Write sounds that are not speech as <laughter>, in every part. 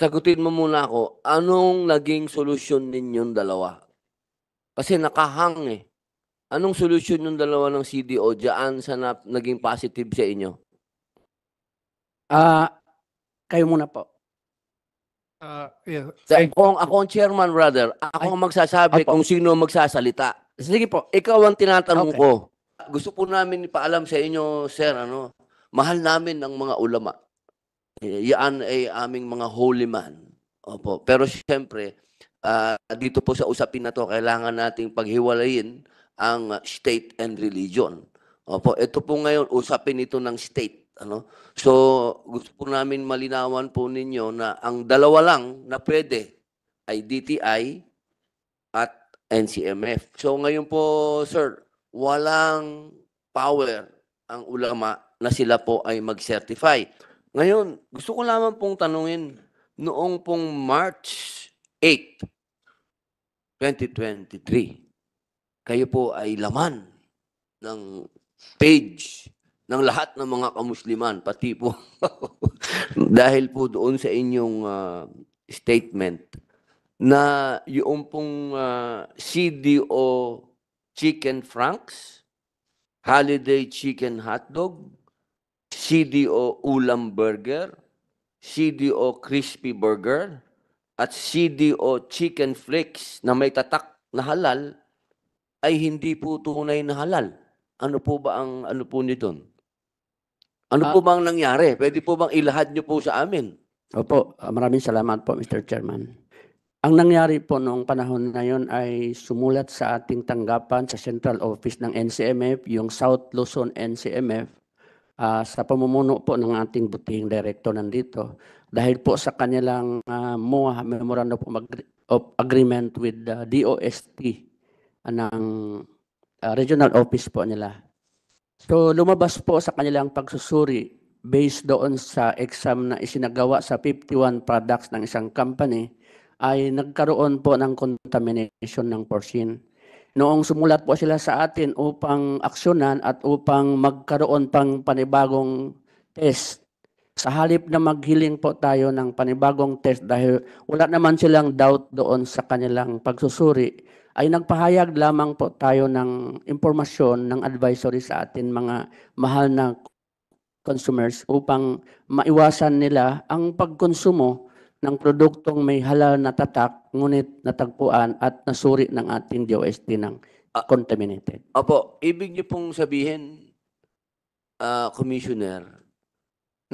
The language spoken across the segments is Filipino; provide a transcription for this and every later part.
sagutin mo muna ako, anong naging solusyon ninyong dalawa? Kasi nakahang eh. Anong solusyon yung dalawa ng CDO diyan sa na, naging positive sa inyo? Ah, kayo muna po. Uh, yeah. Sa, I, kung ako ang chairman, brother, ako ang magsasabi Apo. kung sino ang magsasalita. Sige po. Ikaw ang tinatanong okay. ko. Gusto po namin ipaalam sa inyo, sir, ano, mahal namin ang mga ulama. Yan ay aming mga holy man. Opo. Pero siyempre, uh, ah, dito po sa usapin na to, kailangan nating paghiwalayin ang state and religion. Opo, ito po ngayon, usapin ito ng state. Ano? So, gusto po namin malinawan po ninyo na ang dalawa lang na pwede ay DTI at NCMF. So, ngayon po, sir, walang power ang ulama na sila po ay mag-certify. Ngayon, gusto ko lamang pong tanungin, noong pong March 8, 2023, kayo po ay laman ng page ng lahat ng mga kamusliman, pati po <laughs> dahil po doon sa inyong uh, statement na yung pong uh, ah, CDO Chicken Franks, Holiday Chicken Hotdog, CDO Ulam Burger, CDO Crispy Burger, at CDO Chicken Flakes na may tatak na halal ay hindi po tunay na halal. Ano po ba ang ano po nito? Ano Ah. po bang nangyari? Pwede po bang ilahad niyo po sa amin? Opo, ah, maraming salamat po Mr. Chairman. Ang nangyari po noong panahon na yon ay sumulat sa ating tanggapan sa Central Office ng NCMF, yung South Luzon NCMF, uh, sa pamumuno po ng ating buting direktor nandito dahil po sa kanilang uh, MOA, Memorandum of Agreement with the DOST uh, ah, ng uh, regional office po nila. So lumabas po sa kanilang pagsusuri based doon sa exam na isinagawa sa 51 products ng isang company ay nagkaroon po ng contamination ng porcine noong sumulat po sila sa atin upang aksyonan at upang magkaroon pang panibagong test. Sa halip na maghiling po tayo ng panibagong test dahil wala naman silang doubt doon sa kanilang pagsusuri, ay nagpahayag lamang po tayo ng impormasyon ng advisory sa atin mga mahal na consumers upang maiwasan nila ang pagkonsumo ng produktong may halal na tatak ngunit natagpuan at nasuri ng ating DOST ng Ah. contaminated. Opo, ibig niyo pong sabihin, ah, Commissioner,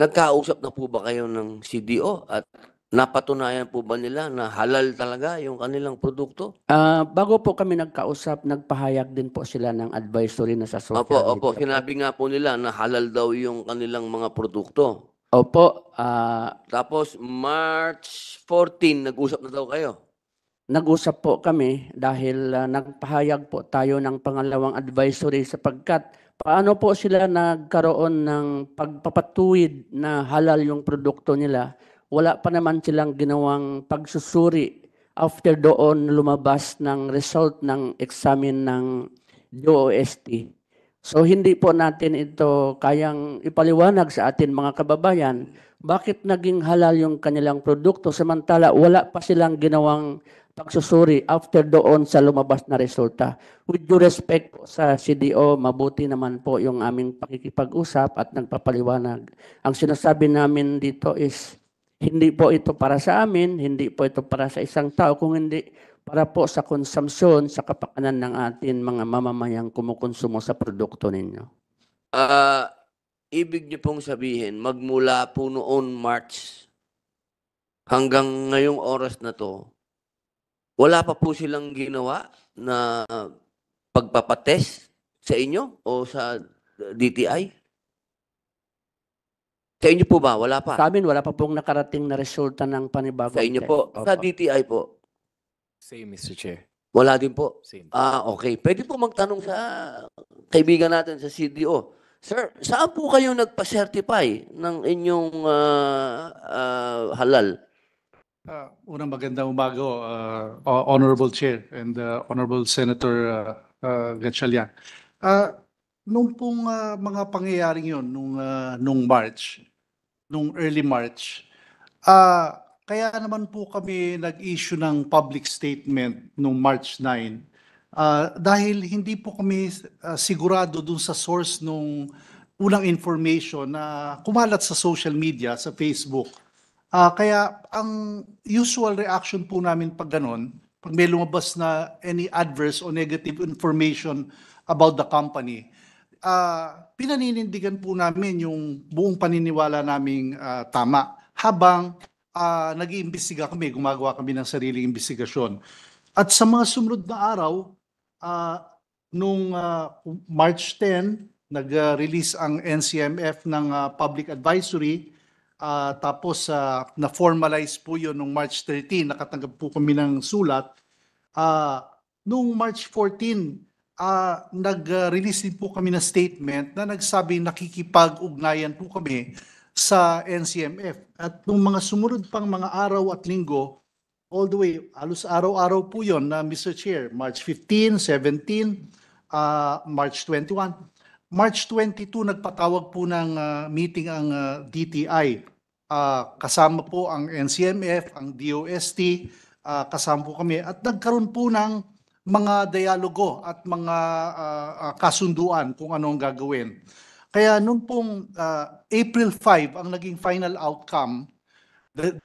nagkausap na po ba kayo ng CDO at napatunayan po ba nila na halal talaga yung kanilang produkto? Ah, bago po kami nagkausap, nagpahayag din po sila ng advisory na sa social Opo, opo, sinabi nga po nila na halal daw yung kanilang mga produkto. Opo, ah, Tapos March 14, nag-usap na daw kayo. nag-usap po kami dahil ah, nagpahayag po tayo ng pangalawang advisory sapagkat paano po sila nagkaroon ng pagpapatuwid na halal yung produkto nila. Wala pa naman silang ginawang pagsusuri after doon lumabas ng result ng examen ng DOST. So hindi po natin ito kayang ipaliwanag sa atin mga kababayan bakit naging halal yung kanilang produkto samantala wala pa silang ginawang pagsusuri after doon sa lumabas na resulta. With due respect po sa CDO, mabuti naman po yung aming pakikipag-usap at nagpapaliwanag. Ang sinasabi namin dito is hindi po ito para sa amin, hindi po ito para sa isang tao, kung hindi para po sa konsumpsyon sa kapakanan ng atin mga mamamayang kumukonsumo sa produkto ninyo? Ah, ibig niyo pong sabihin, magmula po noon March hanggang ngayong oras na to, wala pa po silang ginawa na pagpapatest sa inyo o sa DTI? Sa inyo po ba? Wala pa? Sa amin, wala pa pong nakarating na resulta ng panibago. Sa inyo po? Sa DTI po? Same, Mr. Chair. Wala din po. Same. Ah, okay. Pwede po magtanong sa kaibigan natin sa CDO. Sir, saan po kayo nagpa-certify ng inyong ah, ah, halal? Uh, unang magandang umaga, uh, Honorable Chair and uh, Honorable Senator uh, uh, Gatchalian. Uh, nung pong uh, mga pangyayaring yon nung, uh, nung March, nung early March, ah kaya naman po kami nag-issue ng public statement noong March 9 uh, ah, dahil hindi po kami uh, sigurado dun sa source nung unang information na kumalat sa social media, sa Facebook. Uh, kaya ang usual reaction po namin pag ganon, pag may lumabas na any adverse o negative information about the company, uh, pinaninindigan po namin yung buong paniniwala naming uh, tama habang uh, nag-iimbestiga kami, gumagawa kami ng sariling investigasyon. At sa mga sumunod na araw, uh, nung uh, March 10, nag-release ang NCMF ng uh, public advisory uh, tapos uh, na-formalize po yun nung March 13, nakatanggap po kami ng sulat. Uh, nung March 14, uh, nag-release din po kami ng statement na nagsabi nakikipag-ugnayan po kami sa NCMF. At nung mga sumunod pang mga araw at linggo, all the way, alos araw-araw po yon na Mr. Chair, March 15, 17, uh, March 21. March 22, nagpatawag po ng uh, meeting ang uh, ah, DTI. Uh, ah, kasama po ang NCMF, ang DOST, uh, kasama po kami. At nagkaroon po ng mga dialogo at mga uh, kasunduan kung ano ang gagawin. Kaya nung pong uh, April 5 ang naging final outcome, the,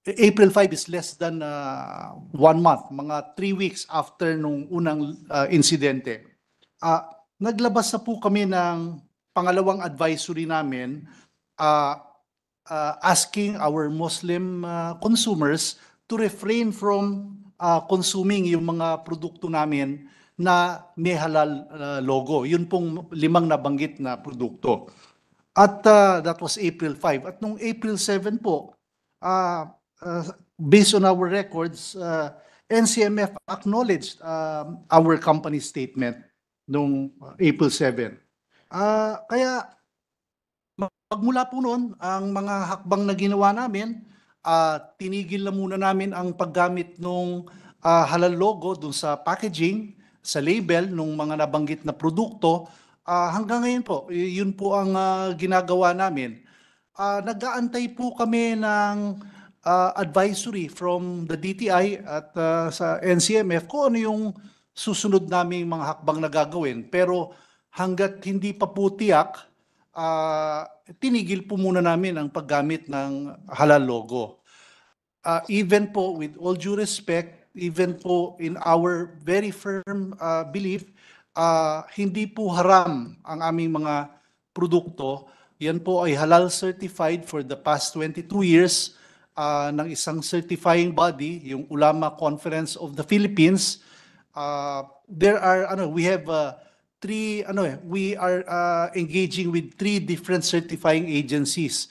the April 5 is less than uh, one month, mga three weeks after nung unang uh, insidente. Uh, naglabas sa po kami ng pangalawang advisory namin uh, uh, asking our Muslim uh, consumers to refrain from uh, consuming yung mga produkto namin na may halal uh, logo. Yun pong limang nabanggit na produkto. At uh, that was April 5. At nung April 7 po, uh, uh, based on our records, uh, NCMF acknowledged uh, our company statement nung April 7. Uh, kaya magmula po noon, ang mga hakbang na ginawa namin, uh, tinigil na muna namin ang paggamit nung uh, halal logo dun sa packaging sa label ng mga nabanggit na produkto uh, hanggang ngayon po yun po ang uh, ginagawa namin uh, nag-aantay po kami ng uh, advisory from the DTI at uh, sa NCMF kung ano yung susunod naming mga hakbang na gagawin pero hanggat hindi pa po tiyak uh, tinigil po muna namin ang paggamit ng halal logo uh, even po with all due respect even po in our very firm uh, belief, uh, hindi po haram ang aming mga produkto. Yan po ay halal certified for the past 22 years uh, ng isang certifying body, yung Ulama Conference of the Philippines. Uh, there are ano, we have uh, three ano eh, we are uh, engaging with three different certifying agencies.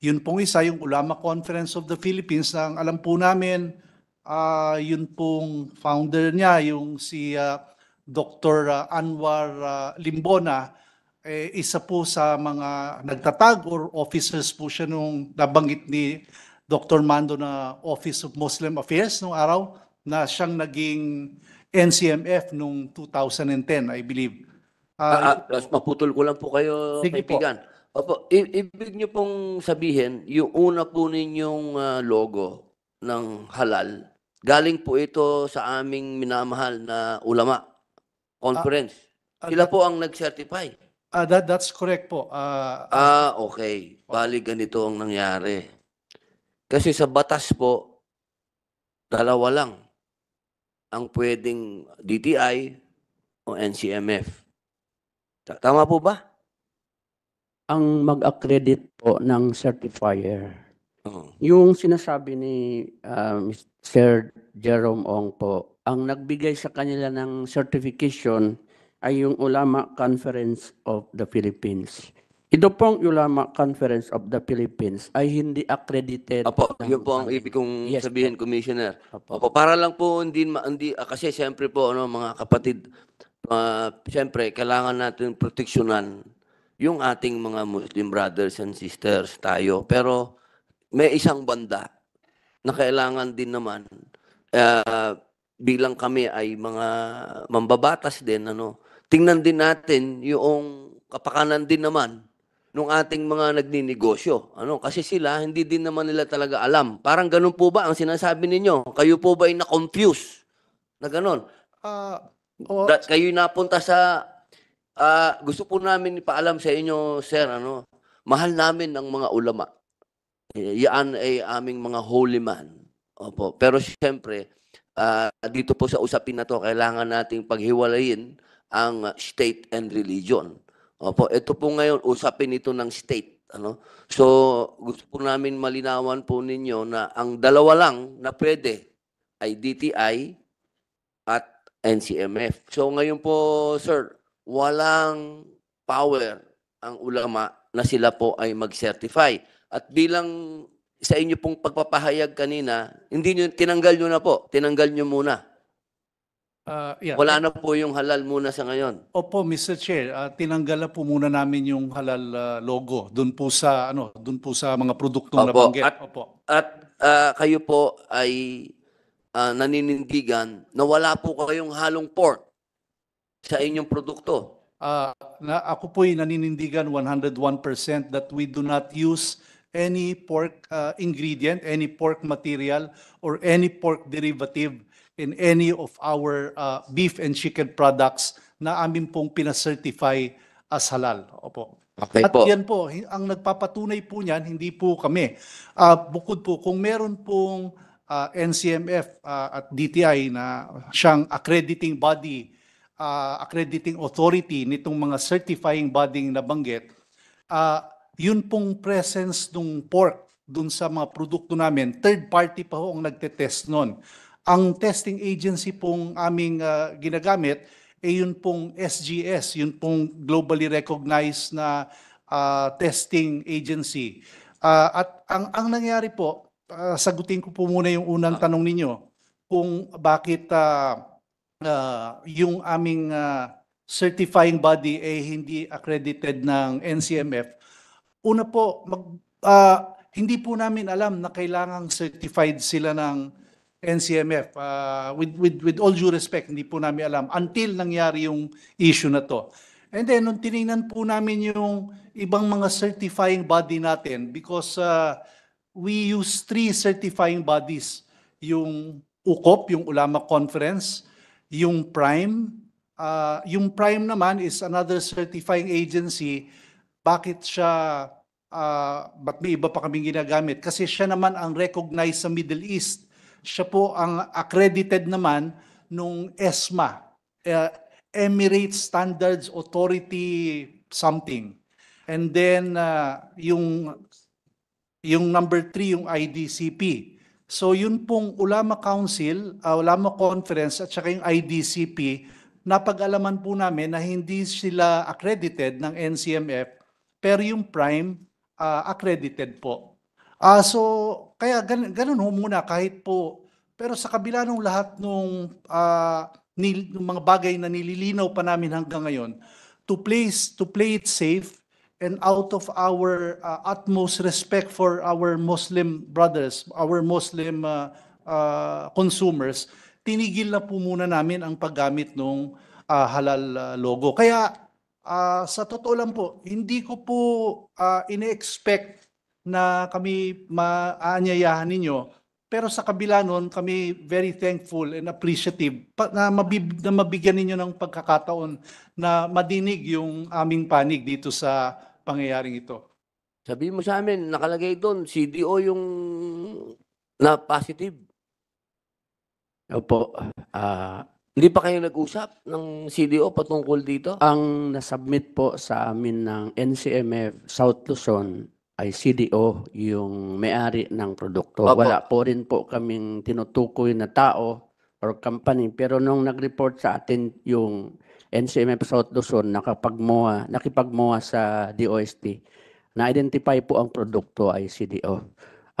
Yun pong isa, yung Ulama Conference of the Philippines na ang alam po namin, uh, yun pong founder niya, yung si uh, ah, Dr. Ah, Anwar uh, Limbona, eh, isa po sa mga nagtatag or officers po siya nung nabanggit ni Dr. Mando na Office of Muslim Affairs nung araw na siyang naging NCMF nung 2010, I believe. Uh, ah, ah, maputol ko lang po kayo, sige Opo, I- ibig niyo pong sabihin, yung una po ninyong uh, logo ng halal Galing po ito sa aming minamahal na ulama conference. Ah, ah Sila po ang nag-certify. Ah, that, that's correct po. Ah, ah, okay. Bali ganito ang nangyari. Kasi sa batas po, dalawa lang ang pwedeng DTI o NCMF. Tama po ba? Ang mag-accredit po ng certifier. Oh. Yung sinasabi ni uh, ah, Mr. Sir Jerome Ong po, ang nagbigay sa kanila ng certification ay yung Ulama Conference of the Philippines. Ito pong Ulama Conference of the Philippines ay hindi accredited. Apo, yun po ang ibig kong yes, sabihin, po. Commissioner. Apo. Opo, para lang po hindi, hindi ah, kasi siyempre po ano, mga kapatid, uh, siyempre kailangan natin proteksyonan yung ating mga Muslim brothers and sisters tayo. Pero may isang banda na kailangan din naman uh, bilang kami ay mga mambabatas din ano tingnan din natin yung kapakanan din naman ng ating mga nagninegosyo ano kasi sila hindi din naman nila talaga alam parang ganun po ba ang sinasabi ninyo kayo po ba ay na-confuse na ganun uh, ah, oh. That kayo napunta sa uh, gusto po namin ipaalam sa inyo sir ano mahal namin ang mga ulama eh, yan ay aming mga holy man. Opo. Pero siyempre, uh, ah, dito po sa usapin na to, kailangan nating paghiwalayin ang state and religion. Opo, ito po ngayon, usapin ito ng state. Ano? So, gusto po namin malinawan po ninyo na ang dalawa lang na pwede ay DTI at NCMF. So, ngayon po, sir, walang power ang ulama na sila po ay mag-certify at bilang sa inyo pong pagpapahayag kanina, hindi nyo, tinanggal nyo na po. Tinanggal nyo muna. Uh, yeah. Wala na po yung halal muna sa ngayon. Opo, Mr. Chair, uh, ah, tinanggal na po muna namin yung halal uh, logo doon po sa ano, doon po sa mga produktong Opo. nabanggit. At, Opo. At uh, kayo po ay uh, naninindigan na wala po kayong halong pork sa inyong produkto. Uh, na, ako po ay naninindigan 101% that we do not use any pork uh, ingredient, any pork material, or any pork derivative in any of our uh, beef and chicken products na amin pong pinacertify as halal. Opo. Okay At po. yan po, ang nagpapatunay po niyan, hindi po kami. Uh, bukod po, kung meron pong uh, NCMF uh, at DTI na siyang accrediting body, uh, accrediting authority nitong mga certifying body na banggit, uh, yun pong presence ng pork dun sa mga produkto namin, third party pa ho ang nagte-test nun. Ang testing agency pong aming uh, ginagamit ay eh yun pong SGS, yun pong globally recognized na uh, testing agency. Uh, at ang, ang nangyari po, uh, sagutin ko po muna yung unang tanong ninyo kung bakit uh, uh, yung aming uh, certifying body ay eh hindi accredited ng NCMF Una po, mag, uh, hindi po namin alam na kailangang certified sila ng NCMF. Uh, ah, with, with, with all due respect, hindi po namin alam until nangyari yung issue na to. And then, nung tinignan po namin yung ibang mga certifying body natin because uh, we use three certifying bodies. Yung UKOP, yung Ulama Conference, yung Prime. Uh, yung Prime naman is another certifying agency bakit siya, uh, ba't may iba pa kaming ginagamit? Kasi siya naman ang recognized sa Middle East. Siya po ang accredited naman nung ESMA, uh, eh, Emirate Standards Authority something. And then uh, yung yung number three, yung IDCP. So yun pong Ulama Council, uh, Ulama Conference at saka yung IDCP, napag-alaman po namin na hindi sila accredited ng NCMF pero yung prime uh, accredited po. Uh, so kaya gan- ganun ho muna kahit po pero sa kabila ng lahat ng uh, ah, mga bagay na nililinaw pa namin hanggang ngayon to place to play it safe and out of our uh, utmost respect for our Muslim brothers, our Muslim uh, uh, consumers, tinigil na po muna namin ang paggamit ng uh, halal uh, logo. Kaya Uh, sa totoo lang po, hindi ko po uh, ine-expect na kami maaanyayahan ninyo. Pero sa kabila nun, kami very thankful and appreciative na, mabib, na mabigyan ninyo ng pagkakataon na madinig yung aming panig dito sa pangyayaring ito. Sabi mo sa amin, nakalagay doon, CDO yung na positive. Opo. Uh, hindi pa kayo nag-usap ng CDO patungkol dito? Ang nasubmit po sa amin ng NCMF South Luzon ay CDO yung may-ari ng produkto. Opo. Wala po rin po kaming tinutukoy na tao or company. Pero nung nag-report sa atin yung NCMF South Luzon, nakapagmoa, nakipagmoa sa DOST, na-identify po ang produkto ay CDO.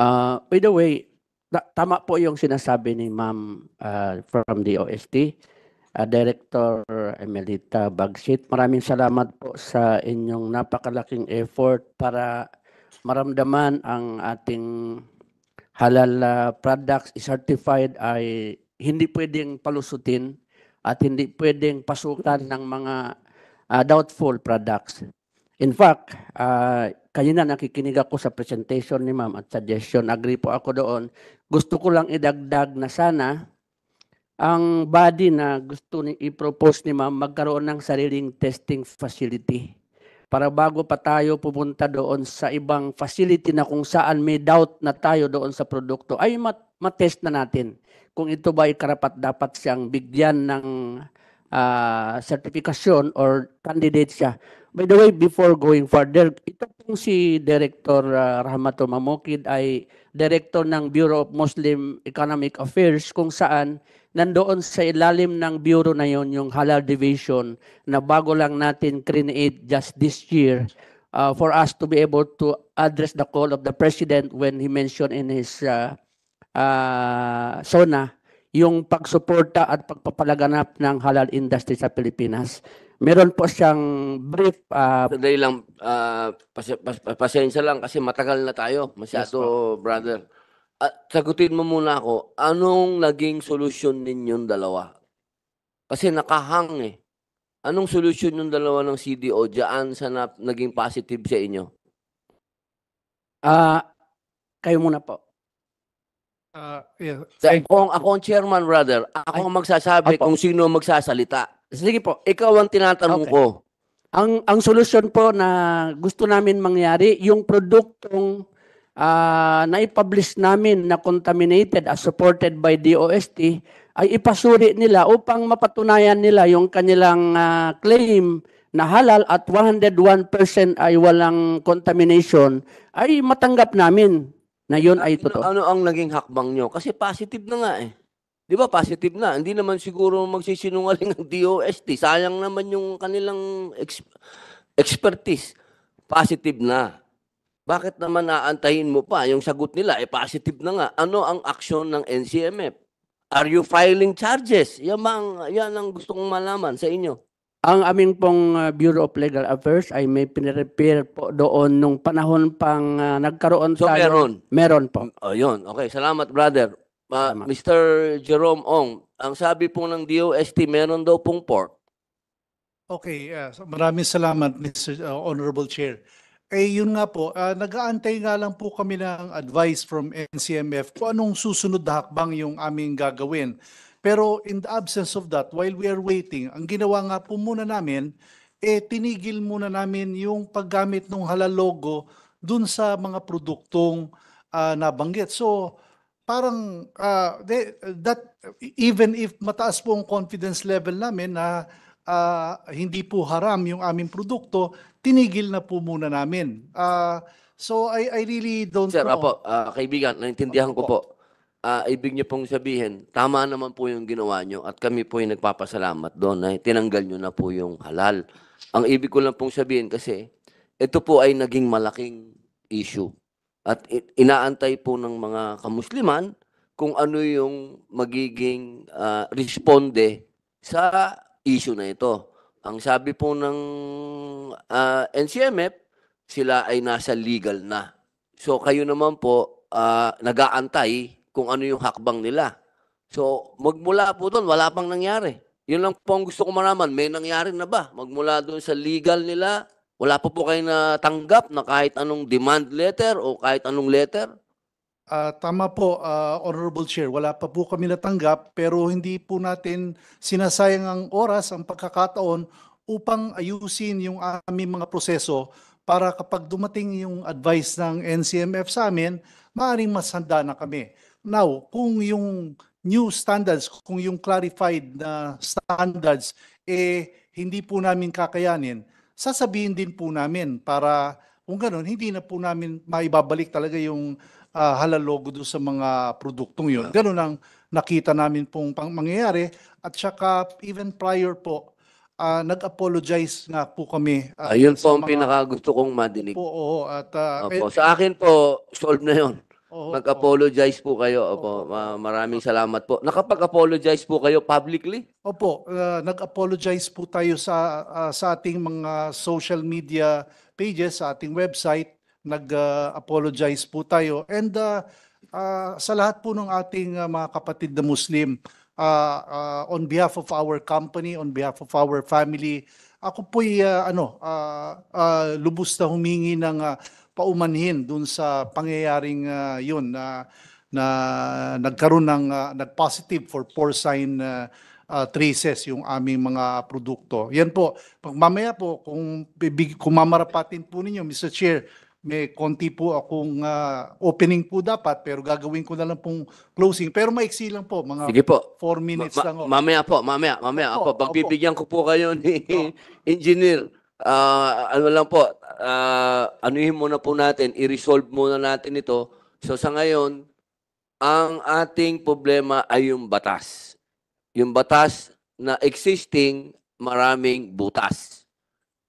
Uh, ah, by the way, tama po yung sinasabi ni Ma'am uh, from the OST, uh, ah, Director Emelita Bagsit. Maraming salamat po sa inyong napakalaking effort para maramdaman ang ating halal uh, products certified ay hindi pwedeng palusutin at hindi pwedeng pasukan ng mga uh, doubtful products. In fact, uh, ah, kanina nakikinig ako sa presentation ni ma'am at suggestion, agree po ako doon. Gusto ko lang idagdag na sana ang body na gusto ni i-propose ni ma'am magkaroon ng sariling testing facility para bago pa tayo pupunta doon sa ibang facility na kung saan may doubt na tayo doon sa produkto ay mat- matest na natin kung ito ba ay karapat dapat siyang bigyan ng uh, certification or candidate siya By the way, before going further, ito pong si Director uh, Rahmato Mamukid ay Director ng Bureau of Muslim Economic Affairs kung saan nandoon sa ilalim ng bureau na yon yung Halal Division na bago lang natin create just this year uh, for us to be able to address the call of the President when he mentioned in his uh, uh, SONA yung pagsuporta at pagpapalaganap ng halal industry sa Pilipinas meron po siyang brief uh, Sandali lang, ah, pas- pas- pas- pasensya lang kasi matagal na tayo. Masyado, brother. At sagutin mo muna ako, anong naging solusyon ninyong dalawa? Kasi nakahang eh. Anong solusyon yung dalawa ng CDO diyan sa na, naging positive sa inyo? ah, kayo muna po. Uh, yeah. Sa, kung ako ang chairman, brother, ako ang magsasabi Apo. kung sino magsasalita. Sige po, ikaw ang tinatanong okay. ko. Ang ang solusyon po na gusto namin mangyari, yung produktong uh, naipublish namin na contaminated as supported by DOST ay ipasuri nila upang mapatunayan nila yung kanilang uh, claim na halal at 101% ay walang contamination ay matanggap namin na yun ay ano, totoo. Ano, ano ang naging hakbang nyo? Kasi positive na nga eh. Di ba positive na? Hindi naman siguro magsisinungaling ang DOST. Sayang naman yung kanilang ex- expertise. Positive na. Bakit naman aantayin mo pa yung sagot nila? Eh positive na nga. Ano ang aksyon ng NCMF? Are you filing charges? Yan, bang, yan ang gusto kong malaman sa inyo. Ang aming pong ah, Bureau of Legal Affairs ay may pinrepair po doon nung panahon pang uh, nagkaroon so, tayo. meron? Meron po. O, oh, yun. Okay, salamat brother. Ma, Mr. Jerome Ong, ang sabi po ng DOST, meron daw pong pork. Okay, uh, maraming salamat Mr. Uh, Honorable Chair. Eh yun nga po, uh, nag-aantay nga lang po kami ng advice from NCMF kung anong susunod na hakbang yung aming gagawin. Pero in the absence of that, while we are waiting, ang ginawa nga po muna namin, eh tinigil muna namin yung paggamit ng halal logo dun sa mga produktong uh, nabanggit. So parang uh, they, that even if mataas po ang confidence level namin na uh, hindi po haram yung aming produkto, tinigil na po muna namin. Uh, so I, I really don't Sir, know. apo, uh, kaibigan, naintindihan ko po. Uh, ibig niyo pong sabihin, tama naman po yung ginawa niyo at kami po yung nagpapasalamat doon na tinanggal niyo na po yung halal. Ang ibig ko lang pong sabihin kasi, ito po ay naging malaking issue at inaantay po ng mga kamusliman kung ano yung magiging uh, responde sa issue na ito. Ang sabi po ng uh, ah, NCMF, sila ay nasa legal na. So kayo naman po, uh, nag-aantay kung ano yung hakbang nila. So magmula po doon, wala pang nangyari. Yun lang po ang gusto ko maraman. may nangyari na ba? Magmula doon sa legal nila, wala pa po kayong natanggap na kahit anong demand letter o kahit anong letter? Ah, tama po, ah, Honorable Chair. Wala pa po kami natanggap pero hindi po natin sinasayang ang oras, ang pagkakataon upang ayusin yung aming mga proseso para kapag dumating yung advice ng NCMF sa amin, maaaring mas handa na kami. Now, kung yung new standards, kung yung clarified na standards, eh hindi po namin kakayanin sasabihin din po namin para kung ganun, hindi na po namin maibabalik talaga yung uh, ah, halalogo doon sa mga produktong yun. Ah. Ganun ang nakita namin pong pang mangyayari. At saka even prior po, uh, nag-apologize nga po kami. Uh, Ayun po ang mga... pinakagusto kong madinig. Po, oo. At, uh, Opo, eh, sa akin po, solve na yon Mag-apologize po kayo. Opo. Opo. Maraming salamat po. Nakapag-apologize po kayo publicly? Opo, ah, nag-apologize po tayo sa ah, sa ating mga social media pages, sa ating website, nag-apologize po tayo. And ah, ah, sa lahat po ng ating ah, mga kapatid na Muslim, ah, ah, on behalf of our company, on behalf of our family, ako po ano, ah, ah, lubos na humingi ng ah, paumanhin dun sa pangyayaring uh, yun na na nagkaroon ng uh, nag-positive for porcine uh, uh, traces yung aming mga produkto. Yan po, pag mamaya po kung bibig kung mamarapatin po ninyo Mr. Chair, may konti po akong uh, opening po dapat pero gagawin ko na lang pong closing pero maiksi lang po mga 4 po. four minutes ma- lang. Oh. mamaya po, mamaya, mamaya. po, ako, pagbibigyan ko po kayo ni <laughs> Engineer uh, ano lang po, uh, anuhin muna po natin, i-resolve muna natin ito. So sa ngayon, ang ating problema ay yung batas. Yung batas na existing maraming butas.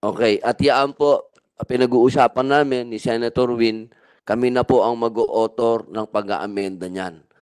Okay, at yaan po, pinag-uusapan namin ni Senator Win, kami na po ang mag-author ng pag-aamenda niyan.